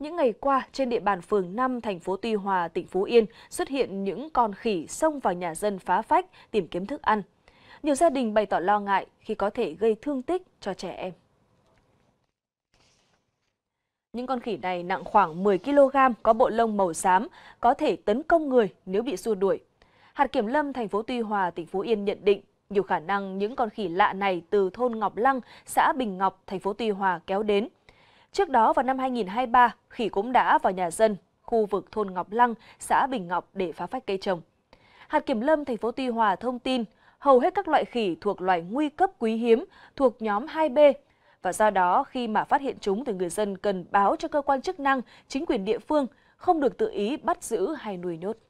những ngày qua trên địa bàn phường 5 thành phố Tuy Hòa, tỉnh Phú Yên xuất hiện những con khỉ xông vào nhà dân phá phách tìm kiếm thức ăn. Nhiều gia đình bày tỏ lo ngại khi có thể gây thương tích cho trẻ em. Những con khỉ này nặng khoảng 10 kg, có bộ lông màu xám, có thể tấn công người nếu bị xua đuổi. Hạt Kiểm lâm thành phố Tuy Hòa, tỉnh Phú Yên nhận định nhiều khả năng những con khỉ lạ này từ thôn Ngọc Lăng, xã Bình Ngọc, thành phố Tuy Hòa kéo đến – Trước đó vào năm 2023, khỉ cũng đã vào nhà dân, khu vực thôn Ngọc Lăng, xã Bình Ngọc để phá phách cây trồng. Hạt Kiểm lâm thành phố Tuy Hòa thông tin, hầu hết các loại khỉ thuộc loài nguy cấp quý hiếm thuộc nhóm 2B và do đó khi mà phát hiện chúng thì người dân cần báo cho cơ quan chức năng, chính quyền địa phương, không được tự ý bắt giữ hay nuôi nhốt.